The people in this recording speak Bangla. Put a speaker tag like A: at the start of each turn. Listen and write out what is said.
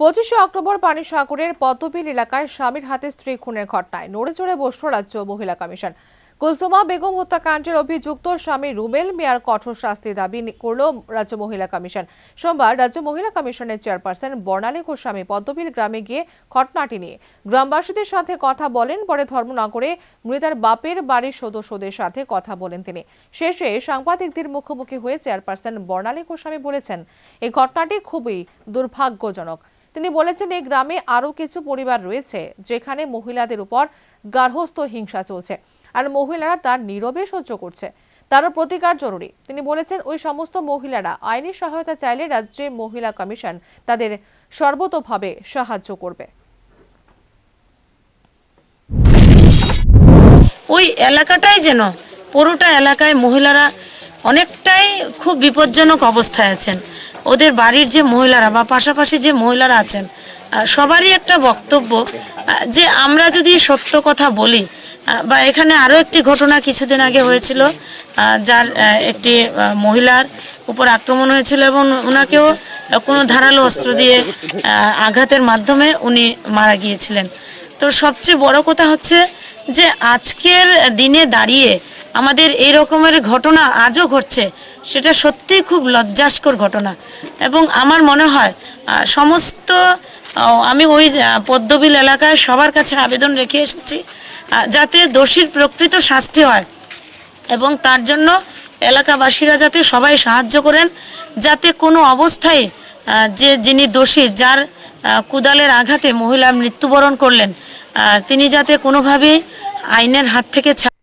A: পঁচিশে অক্টোবর পানিসাগরের পদ্মবিল এলাকায় স্বামীর হাতে স্ত্রী খুনের ঘটনায় নড়েচড়ে বসল রাজ্য মহিলা কমিশন কুলসুমা বেগম হত্যাকাণ্ডের অভিযুক্ত স্বামী রুবেল মিয়ার কঠোর শাস্তি দাবি করল রাজ্য মহিলা কমিশন সোমবার রাজ্য মহিলা কমিশনের চেয়ারপারসন বর্ণালী গোস্বামী পদ্মবিল গ্রামে গিয়ে ঘটনাটি নিয়ে গ্রামবাসীদের সাথে কথা বলেন পরে ধর্মনগরে মৃতার বাপের বাড়ির সদস্যদের সাথে কথা বলেন তিনি শেষে সাংবাদিকদের মুখোমুখি হয়ে চেয়ারপারসন বর্ণালী গোস্বামী বলেছেন এই ঘটনাটি খুবই দুর্ভাগ্যজনক তিনি বলেছেন এই গ্রামে আরও কিছু পরিবার রয়েছে যেখানে মহিলাদের উপর গার্হস্থ হিংসা চলছে আর মহিলারা তার নীরবে সহ্য করছে তারও প্রতিকার জরুরি তিনি বলেছেন ওই সমস্ত মহিলারা আইনি সহায়তা চাইলে রাজ্যে মহিলা কমিশন তাদের সর্বতোভাবে সাহায্য করবে ওই এলাকাটাই যেন পুরোটা এলাকায় মহিলারা
B: অনেকটাই খুব বিপজ্জনক অবস্থায় আছেন ওদের বাড়ির যে মহিলারা বা পাশাপাশি যে মহিলারা আছেন সবারই একটা বক্তব্য যে আমরা যদি সত্য কথা বলি বা এখানে আরও একটি ঘটনা কিছুদিন আগে হয়েছিল যার একটি মহিলার উপর আক্রমণ হয়েছিল এবং ওনাকেও কোনো ধারালো অস্ত্র দিয়ে আঘাতের মাধ্যমে উনি মারা গিয়েছিলেন তো সবচেয়ে বড় কথা হচ্ছে যে আজকের দিনে দাঁড়িয়ে আমাদের এই রকমের ঘটনা আজও ঘটছে সেটা সত্যিই খুব লজ্জাস্কর ঘটনা এবং আমার মনে হয় সমস্ত আমি ওই পদ্মবিল এলাকায় সবার কাছে আবেদন রেখে এসেছি যাতে দোষীর প্রকৃত শাস্তি হয় এবং তার জন্য এলাকাবাসীরা যাতে সবাই সাহায্য করেন যাতে কোনো অবস্থায় যে যিনি দোষী যার কুদালের আঘাতে মহিলা মৃত্যুবরণ করলেন তিনি যাতে কোনোভাবে আইনের হাত থেকে